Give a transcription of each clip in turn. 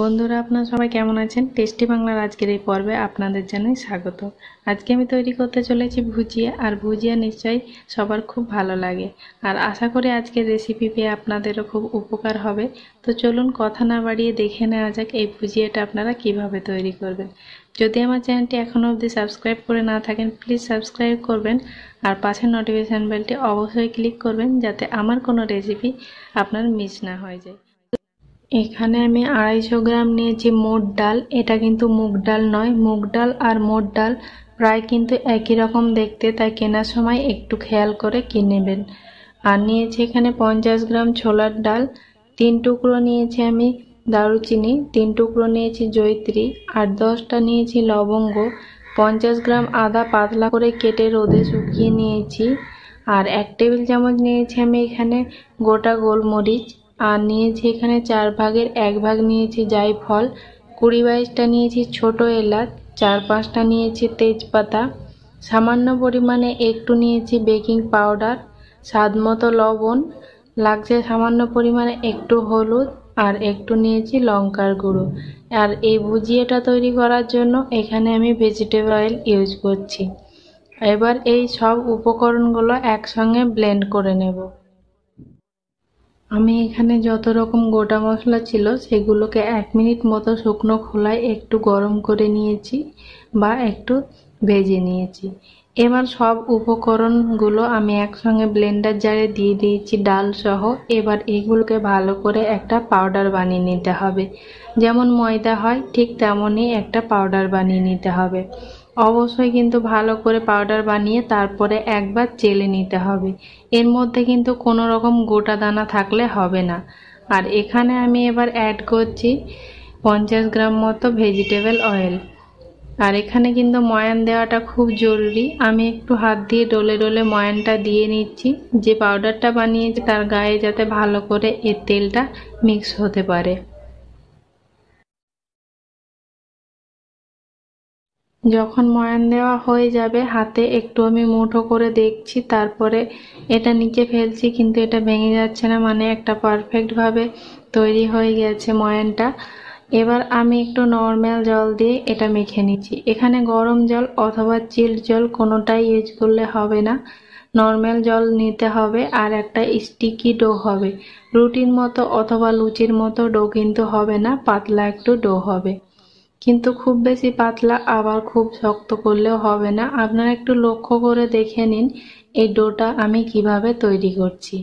বন্ধুরা আপনারা সবাই কেমন আছেন টেস্টি বাংলার আজকের এই পর্বে আপনাদের জানাই স্বাগত আজকে আমি তৈরি করতে চলেছি ভুজিয়া আর ভুজিয়া নিশ্চয়ই সবার খুব ভালো লাগে আর আশা করি আজকের রেসিপি পেয়ে আপনাদেরও খুব উপকার হবে তো চলুন কথা না বাড়িয়ে দেখে নেওয়া যাক এই ভুজিয়াটা আপনারা কিভাবে তৈরি করবেন যদি আমার চ্যানেলটি এখনও অবধি সাবস্ক্রাইব করে না থাকেন প্লিজ সাবস্ক্রাইব করবেন আর পাশের নোটিফিকেশান বেলটি অবশ্যই ক্লিক করবেন যাতে আমার কোনো রেসিপি আপনার মিস না হয়ে যায় এখানে আমি আড়াইশো গ্রাম নিয়েছি মুগ ডাল এটা কিন্তু মুগ ডাল নয় মুগ ডাল আর মুগ ডাল প্রায় কিন্তু একই রকম দেখতে তাই কেনার সময় একটু খেয়াল করে কিনেবেন আর নিয়েছি এখানে পঞ্চাশ গ্রাম ছোলার ডাল তিন টুকরো নিয়েছি আমি দারুচিনি তিন টুকরো নিয়েছি জৈত্রী আর দশটা নিয়েছি লবঙ্গ পঞ্চাশ গ্রাম আদা পাতলা করে কেটে রোদে শুকিয়ে নিয়েছি আর এক টেবিল চামচ নিয়েছি আমি এখানে গোটা গোলমরিচ আর নিয়েছি এখানে চার ভাগের এক ভাগ নিয়েছি ফল কুড়ি বাইশটা নিয়েছি ছোট এলাচ চার পাঁচটা নিয়েছি তেজপাতা সামান্য পরিমাণে একটু নিয়েছি বেকিং পাউডার স্বাদ মতো লবণ লাগছে সামান্য পরিমাণে একটু হলুদ আর একটু নিয়েছি লঙ্কার গুঁড়ো আর এই ভুজিয়াটা তৈরি করার জন্য এখানে আমি ভেজিটেবল অয়েল ইউজ করছি এবার এই সব উপকরণগুলো একসঙ্গে ব্লেন্ড করে নেব আমি এখানে যত রকম গোটা মশলা ছিল সেগুলোকে এক মিনিট মতো শুকনো খোলায় একটু গরম করে নিয়েছি বা একটু ভেজে নিয়েছি এবার সব উপকরণগুলো আমি একসঙ্গে ব্লেন্ডার জারে দিয়ে দিয়েছি ডাল সহ এবার এগুলোকে ভালো করে একটা পাউডার বানিয়ে নিতে হবে যেমন ময়দা হয় ঠিক তেমনই একটা পাউডার বানিয়ে নিতে হবে অবশ্যই কিন্তু ভালো করে পাউডার বানিয়ে তারপরে একবার চেলে নিতে হবে এর মধ্যে কিন্তু কোনো রকম গোটা দানা থাকলে হবে না আর এখানে আমি এবার অ্যাড করছি পঞ্চাশ গ্রাম মতো ভেজিটেবল অয়েল আর এখানে কিন্তু ময়ান দেওয়াটা খুব জরুরি আমি একটু হাত দিয়ে ডলে ডলে ময়ানটা দিয়ে নিচ্ছি যে পাউডারটা বানিয়েছি তার গায়ে যাতে ভালো করে এর তেলটা মিক্স হতে পারে যখন ময়ান দেওয়া হয়ে যাবে হাতে একটু আমি মুঠো করে দেখছি তারপরে এটা নিচে ফেলছি কিন্তু এটা ভেঙে যাচ্ছে না মানে একটা পারফেক্টভাবে তৈরি হয়ে গেছে ময়ানটা এবার আমি একটু নর্মাল জল দিয়ে এটা মেখে নিচ্ছি এখানে গরম জল অথবা চিল্ড জল কোনোটাই ইউজ করলে হবে না নর্মাল জল নিতে হবে আর একটা স্টিকি ডো হবে রুটির মতো অথবা লুচির মতো ডো কিন্তু হবে না পাতলা একটু ডো হবে কিন্তু খুব বেশি পাতলা আবার খুব শক্ত করলেও হবে না আপনারা একটু লক্ষ্য করে দেখে নিন এই ডোটা আমি কিভাবে তৈরি করছি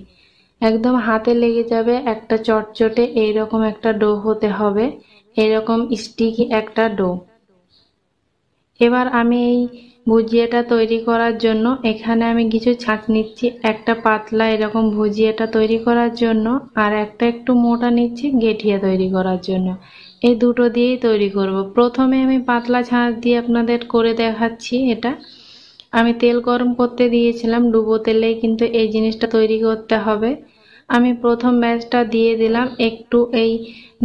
একদম হাতে লেগে যাবে একটা চটচটে এইরকম একটা ডো হতে হবে এরকম স্টিকি একটা ডো এবার আমি এই ভুজিয়াটা তৈরি করার জন্য এখানে আমি কিছু ছাঁচ নিচ্ছি একটা পাতলা এরকম ভুজিয়াটা তৈরি করার জন্য আর একটা একটু মোটা নিচ্ছি গেঠিয়া তৈরি করার জন্য এই দুটো দিয়েই তৈরি করব। প্রথমে আমি পাতলা ছাঁচ দিয়ে আপনাদের করে দেখাচ্ছি এটা আমি তেল গরম করতে দিয়েছিলাম ডুবো তেলে কিন্তু এই জিনিসটা তৈরি করতে হবে আমি প্রথম ব্যাচটা দিয়ে দিলাম একটু এই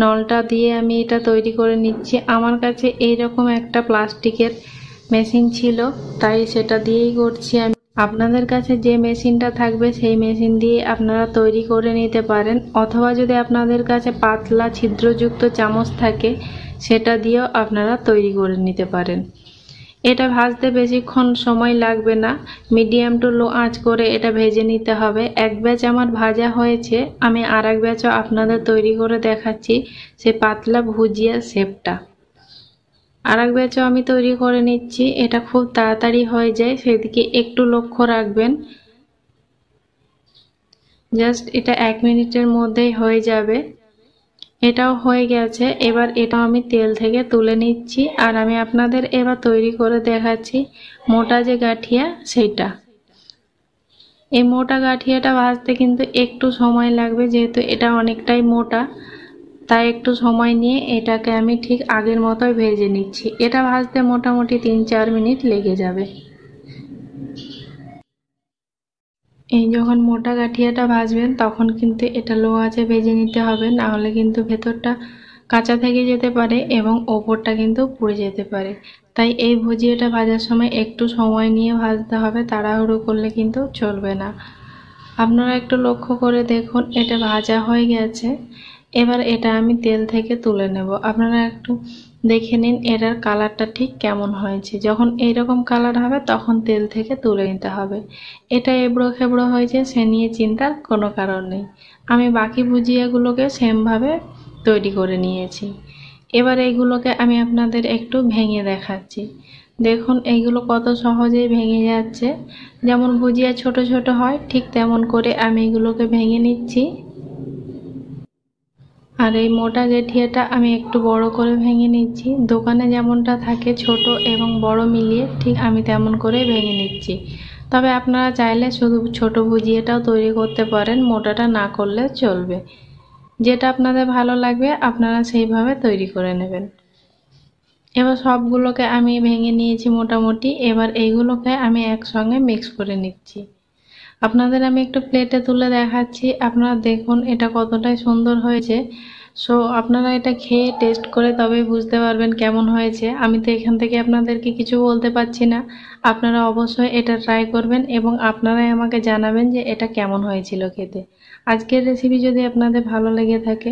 নলটা দিয়ে আমি এটা তৈরি করে নিচ্ছি আমার কাছে এইরকম একটা প্লাস্টিকের মেশিন ছিল তাই সেটা দিয়েই করছি আমি আপনাদের কাছে যে মেশিনটা থাকবে সেই মেশিন দিয়ে আপনারা তৈরি করে নিতে পারেন অথবা যদি আপনাদের কাছে পাতলা ছিদ্রযুক্ত চামচ থাকে সেটা দিয়েও আপনারা তৈরি করে নিতে পারেন এটা ভাজতে বেশিক্ষণ সময় লাগবে না মিডিয়াম টু লো আঁচ করে এটা ভেজে নিতে হবে এক ব্যাচ আমার ভাজা হয়েছে আমি আর এক ব্যাচও আপনাদের তৈরি করে দেখাচ্ছি সে পাতলা ভুজিয়া শেপটা আর এক ব্যাচও আমি তৈরি করে নিচ্ছি এটা খুব তাড়াতাড়ি হয়ে যায় সেদিকে একটু লক্ষ্য রাখবেন জাস্ট এটা এক মিনিটের মধ্যেই হয়ে যাবে এটাও হয়ে গেছে এবার এটা আমি তেল থেকে তুলে নিচ্ছি আর আমি আপনাদের এবার তৈরি করে দেখাচ্ছি মোটা যে গাঠিয়া সেটা এই মোটা গাঠিয়াটা ভাজতে কিন্তু একটু সময় লাগবে যেহেতু এটা অনেকটাই মোটা তাই একটু সময় নিয়ে এটাকে আমি ঠিক আগের মতোই ভেজে নিচ্ছি এটা ভাজতে মোটামুটি তিন চার মিনিট লেগে যাবে এই যখন মোটা গাঠিয়াটা ভাজবেন তখন কিন্তু এটা লো আছে ভেজে নিতে হবে নাহলে কিন্তু ভেতরটা কাঁচা থেকে যেতে পারে এবং ওপরটা কিন্তু পুড়ে যেতে পারে তাই এই ভুজিয়াটা ভাজার সময় একটু সময় নিয়ে ভাজতে হবে তাড়াহুড়ো করলে কিন্তু চলবে না আপনারা একটু লক্ষ্য করে দেখুন এটা ভাজা হয়ে গেছে এবার এটা আমি তেল থেকে তুলে নেব আপনারা একটু দেখে নিন এটার কালারটা ঠিক কেমন হয়েছে যখন এইরকম কালার হবে তখন তেল থেকে তুলে নিতে হবে এটা এবড়ো খেবড়ো হয়েছে সে নিয়ে চিন্তার কোনো কারণ নেই আমি বাকি ভুজিয়াগুলোকে সেমভাবে তৈরি করে নিয়েছি এবার এইগুলোকে আমি আপনাদের একটু ভেঙে দেখাচ্ছি দেখুন এইগুলো কত সহজেই ভেঙে যাচ্ছে যেমন ভুজিয়া ছোট ছোট হয় ঠিক তেমন করে আমি এগুলোকে ভেঙে নিচ্ছি আর এই মোটা গেঠিয়াটা আমি একটু বড় করে ভেঙে নিচ্ছি দোকানে যেমনটা থাকে ছোট এবং বড় মিলিয়ে ঠিক আমি তেমন করে ভেঙে নিচ্ছি তবে আপনারা চাইলে শুধু ছোট ভুজিয়েটাও তৈরি করতে পারেন মোটাটা না করলে চলবে যেটা আপনাদের ভালো লাগবে আপনারা সেইভাবে তৈরি করে নেবেন এবার সবগুলোকে আমি ভেঙে নিয়েছি মোটামুটি এবার এইগুলোকে আমি একসঙ্গে মিক্স করে নিচ্ছি আপনাদের আমি একটু প্লেটে তুলে দেখাচ্ছি আপনারা দেখুন এটা কতটাই সুন্দর হয়েছে সো আপনারা এটা খেয়ে টেস্ট করে তবেই বুঝতে পারবেন কেমন হয়েছে আমি তো এখান থেকে আপনাদেরকে কিছু বলতে পারছি না আপনারা অবশ্যই এটা ট্রাই করবেন এবং আপনারাই আমাকে জানাবেন যে এটা কেমন হয়েছিল খেতে আজকের রেসিপি যদি আপনাদের ভালো লেগে থাকে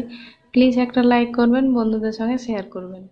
প্লিজ একটা লাইক করবেন বন্ধুদের সঙ্গে শেয়ার করবেন